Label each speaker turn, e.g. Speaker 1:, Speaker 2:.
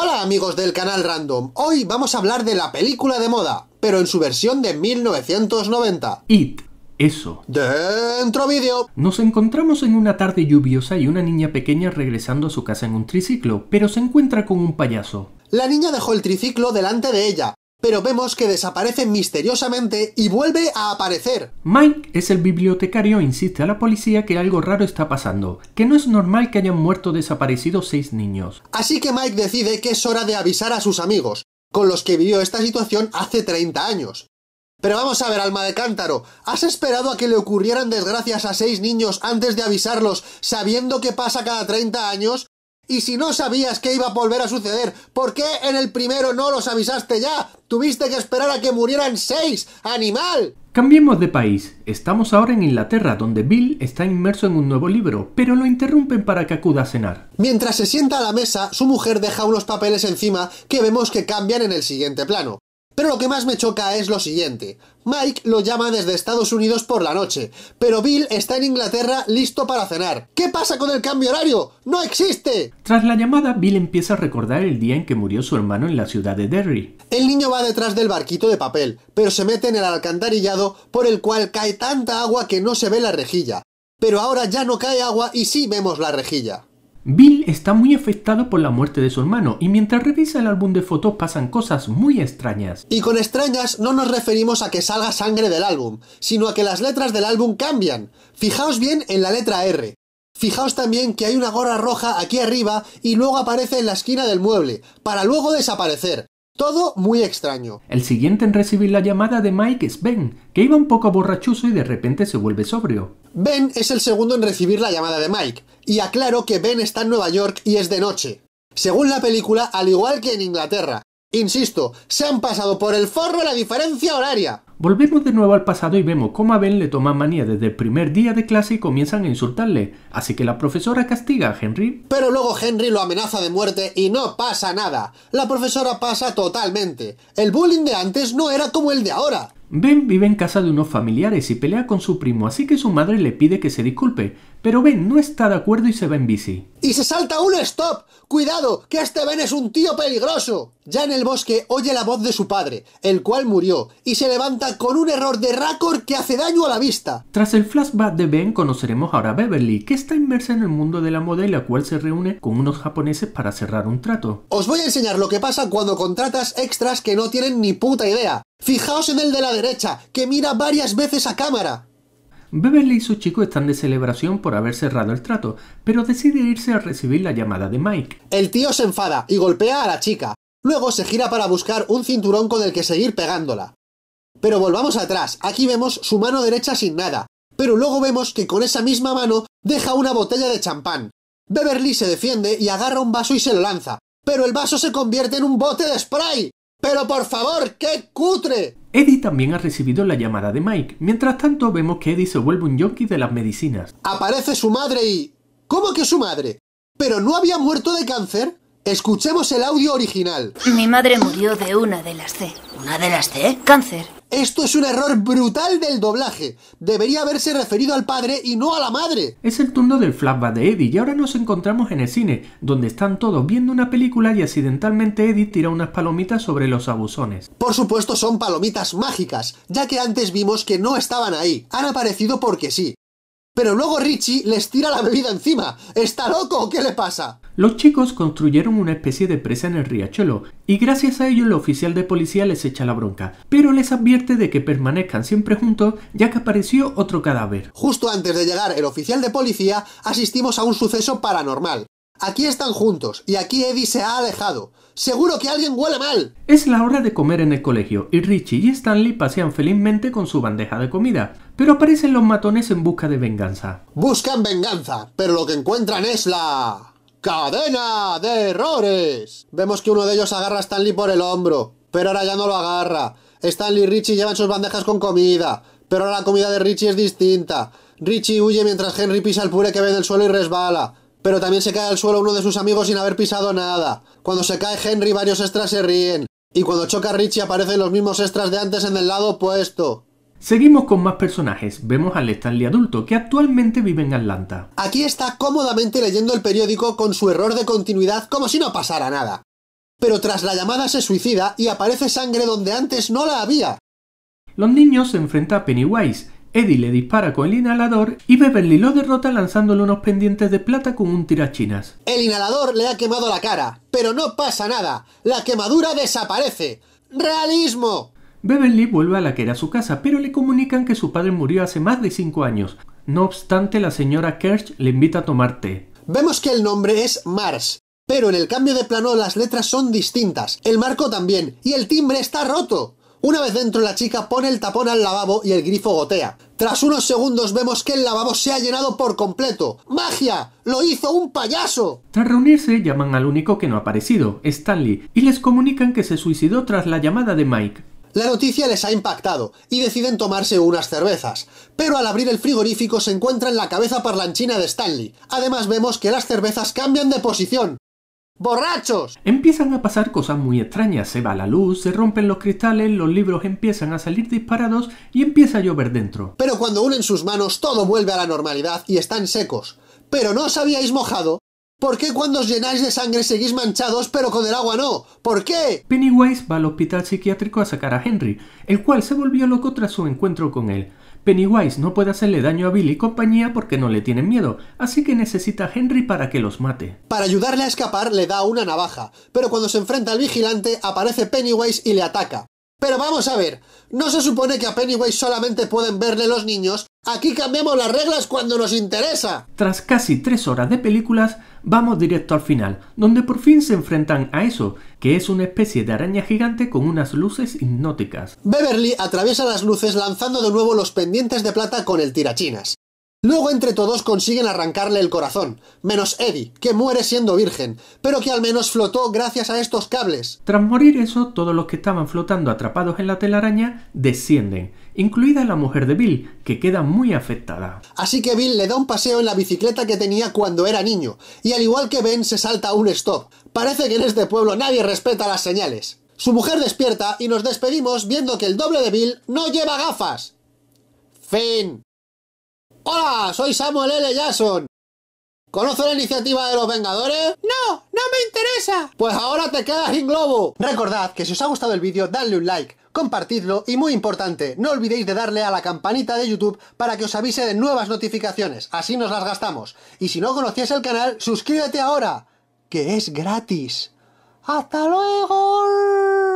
Speaker 1: Hola amigos del canal Random, hoy vamos a hablar de la película de moda, pero en su versión de 1990. It.
Speaker 2: Eso. Dentro vídeo. Nos encontramos en una tarde lluviosa y una niña pequeña regresando a su casa en un triciclo, pero se encuentra con un payaso.
Speaker 1: La niña dejó el triciclo delante de ella, pero vemos que desaparece misteriosamente y vuelve a aparecer.
Speaker 2: Mike es el bibliotecario e insiste a la policía que algo raro está pasando, que no es normal que hayan muerto desaparecidos seis niños.
Speaker 1: Así que Mike decide que es hora de avisar a sus amigos, con los que vivió esta situación hace 30 años. Pero vamos a ver, alma de cántaro, ¿has esperado a que le ocurrieran desgracias a seis niños antes de avisarlos, sabiendo que pasa cada 30 años? Y si no sabías que iba a volver a suceder, ¿por qué en el primero no los avisaste ya? Tuviste que esperar a que murieran seis, animal.
Speaker 2: Cambiemos de país. Estamos ahora en Inglaterra, donde Bill está inmerso en un nuevo libro, pero lo interrumpen para que acuda a cenar.
Speaker 1: Mientras se sienta a la mesa, su mujer deja unos papeles encima que vemos que cambian en el siguiente plano. Pero lo que más me choca es lo siguiente. Mike lo llama desde Estados Unidos por la noche, pero Bill está en Inglaterra listo para cenar. ¿Qué pasa con el cambio horario? ¡No existe!
Speaker 2: Tras la llamada, Bill empieza a recordar el día en que murió su hermano en la ciudad de Derry.
Speaker 1: El niño va detrás del barquito de papel, pero se mete en el alcantarillado por el cual cae tanta agua que no se ve la rejilla. Pero ahora ya no cae agua y sí vemos la rejilla.
Speaker 2: Bill está muy afectado por la muerte de su hermano y mientras revisa el álbum de fotos pasan cosas muy extrañas.
Speaker 1: Y con extrañas no nos referimos a que salga sangre del álbum, sino a que las letras del álbum cambian. Fijaos bien en la letra R. Fijaos también que hay una gorra roja aquí arriba y luego aparece en la esquina del mueble, para luego desaparecer. Todo muy extraño.
Speaker 2: El siguiente en recibir la llamada de Mike es Ben, que iba un poco borrachoso y de repente se vuelve sobrio.
Speaker 1: Ben es el segundo en recibir la llamada de Mike, y aclaro que Ben está en Nueva York y es de noche. Según la película, al igual que en Inglaterra. Insisto, se han pasado por el forro la diferencia horaria.
Speaker 2: Volvemos de nuevo al pasado y vemos cómo a Ben le toma manía desde el primer día de clase y comienzan a insultarle, así que la profesora castiga a Henry.
Speaker 1: Pero luego Henry lo amenaza de muerte y no pasa nada. La profesora pasa totalmente. El bullying de antes no era como el de ahora.
Speaker 2: Ben vive en casa de unos familiares y pelea con su primo, así que su madre le pide que se disculpe, pero Ben no está de acuerdo y se va en bici.
Speaker 1: ¡Y se salta un stop! ¡Cuidado! ¡Que este Ben es un tío peligroso! Ya en el bosque oye la voz de su padre, el cual murió, y se levanta con un error de récord que hace daño a la vista.
Speaker 2: Tras el flashback de Ben conoceremos ahora a Beverly, que está inmersa en el mundo de la moda y la cual se reúne con unos japoneses para cerrar un trato.
Speaker 1: Os voy a enseñar lo que pasa cuando contratas extras que no tienen ni puta idea. Fijaos en el de la derecha, que mira varias veces a cámara.
Speaker 2: Beverly y su chico están de celebración por haber cerrado el trato, pero decide irse a recibir la llamada de Mike.
Speaker 1: El tío se enfada y golpea a la chica. Luego se gira para buscar un cinturón con el que seguir pegándola. Pero volvamos atrás, aquí vemos su mano derecha sin nada, pero luego vemos que con esa misma mano deja una botella de champán. Beverly se defiende y agarra un vaso y se lo lanza, pero el vaso se convierte en un bote de spray. Pero por favor, qué cutre.
Speaker 2: Eddie también ha recibido la llamada de Mike. Mientras tanto, vemos que Eddie se vuelve un yonki de las medicinas.
Speaker 1: Aparece su madre y... ¿Cómo que su madre? ¿Pero no había muerto de cáncer? Escuchemos el audio original. Mi madre murió de una de las C. ¿Una de las C? Cáncer. Esto es un error brutal del doblaje. Debería haberse
Speaker 2: referido al padre y no a la madre. Es el turno del flashback de Eddie y ahora nos encontramos en el cine, donde están todos viendo una película y accidentalmente Eddie tira unas palomitas sobre los abusones.
Speaker 1: Por supuesto son palomitas mágicas, ya que antes vimos que no estaban ahí. Han aparecido porque sí. Pero luego Richie les tira la bebida encima. ¿Está loco qué le pasa?
Speaker 2: Los chicos construyeron una especie de presa en el riachuelo y gracias a ello el oficial de policía les echa la bronca, pero les advierte de que permanezcan siempre juntos ya que apareció otro cadáver.
Speaker 1: Justo antes de llegar el oficial de policía asistimos a un suceso paranormal. Aquí están juntos y aquí Eddie se ha alejado.
Speaker 2: Seguro que alguien huele mal. Es la hora de comer en el colegio y Richie y Stanley pasean felizmente con su bandeja de comida. Pero aparecen los matones en busca de venganza.
Speaker 1: Buscan venganza, pero lo que encuentran es la... ¡Cadena de errores! Vemos que uno de ellos agarra a Stanley por el hombro, pero ahora ya no lo agarra. Stanley y Richie llevan sus bandejas con comida, pero ahora la comida de Richie es distinta. Richie huye mientras Henry pisa el puré que ve del suelo y resbala pero también se cae al suelo uno de sus amigos sin haber pisado nada. Cuando se cae Henry, varios extras se ríen. Y cuando choca Richie aparecen los mismos extras de antes en el lado opuesto.
Speaker 2: Seguimos con más personajes. Vemos al Stanley adulto, que actualmente vive en Atlanta.
Speaker 1: Aquí está cómodamente leyendo el periódico con su error de continuidad como si no pasara nada. Pero tras la llamada se suicida y aparece sangre
Speaker 2: donde antes no la había. Los niños se enfrentan a Pennywise, Eddie le dispara con el inhalador y Beverly lo derrota lanzándole unos pendientes de plata con un tirachinas.
Speaker 1: El inhalador le ha quemado la cara, pero no pasa nada. La quemadura desaparece.
Speaker 2: ¡Realismo! Beverly vuelve a la que era su casa, pero le comunican que su padre murió hace más de 5 años. No obstante, la señora Kersh le invita a tomar té.
Speaker 1: Vemos que el nombre es Mars, pero en el cambio de plano las letras son distintas, el marco también, y el timbre está roto. Una vez dentro la chica pone el tapón al lavabo y el grifo gotea. Tras unos segundos vemos que el lavabo se ha llenado por completo. ¡Magia! ¡Lo hizo un payaso!
Speaker 2: Tras reunirse llaman al único que no ha aparecido, Stanley, y les comunican que se suicidó tras la llamada de Mike.
Speaker 1: La noticia les ha impactado y deciden tomarse unas cervezas, pero al abrir el frigorífico se encuentran la cabeza parlanchina de Stanley. Además vemos que las cervezas cambian de posición
Speaker 2: ¡Borrachos! Empiezan a pasar cosas muy extrañas, se va la luz, se rompen los cristales, los libros empiezan a salir disparados y empieza a llover dentro. Pero cuando unen sus manos
Speaker 1: todo vuelve a la normalidad y están secos. Pero no os habíais mojado. ¿Por qué cuando os llenáis de sangre seguís manchados pero con el agua no?
Speaker 2: ¿Por qué? Pennywise va al hospital psiquiátrico a sacar a Henry, el cual se volvió loco tras su encuentro con él. Pennywise no puede hacerle daño a Billy y compañía porque no le tienen miedo, así que necesita a Henry para que los mate. Para
Speaker 1: ayudarle a escapar le da una navaja, pero cuando se enfrenta al vigilante aparece Pennywise y le ataca. Pero vamos a ver, ¿no se supone que a Pennywise solamente pueden verle los niños? Aquí cambiamos las reglas cuando nos interesa.
Speaker 2: Tras casi tres horas de películas, vamos directo al final, donde por fin se enfrentan a eso, que es una especie de araña gigante con unas luces hipnóticas.
Speaker 1: Beverly atraviesa las luces lanzando de nuevo los pendientes de plata con el tirachinas. Luego entre todos consiguen arrancarle el corazón, menos Eddie, que muere siendo virgen, pero que al menos flotó gracias a estos cables.
Speaker 2: Tras morir eso, todos los que estaban flotando atrapados en la telaraña descienden, incluida la mujer de Bill, que queda muy afectada.
Speaker 1: Así que Bill le da un paseo en la bicicleta que tenía cuando era niño, y al igual que Ben se salta un stop. Parece que en este pueblo nadie respeta las señales. Su mujer despierta y nos despedimos viendo que el doble de Bill no lleva gafas. Fin. Hola, soy Samuel L. Jason. ¿Conozco la iniciativa de los Vengadores? ¡No! ¡No me interesa! Pues ahora te quedas sin globo. Recordad que si os ha gustado el vídeo, dadle un like, compartidlo y muy importante, no olvidéis de darle a la campanita de YouTube para que os avise de nuevas notificaciones, así nos las gastamos. Y si no conocías el canal, suscríbete ahora, que es gratis. ¡Hasta luego!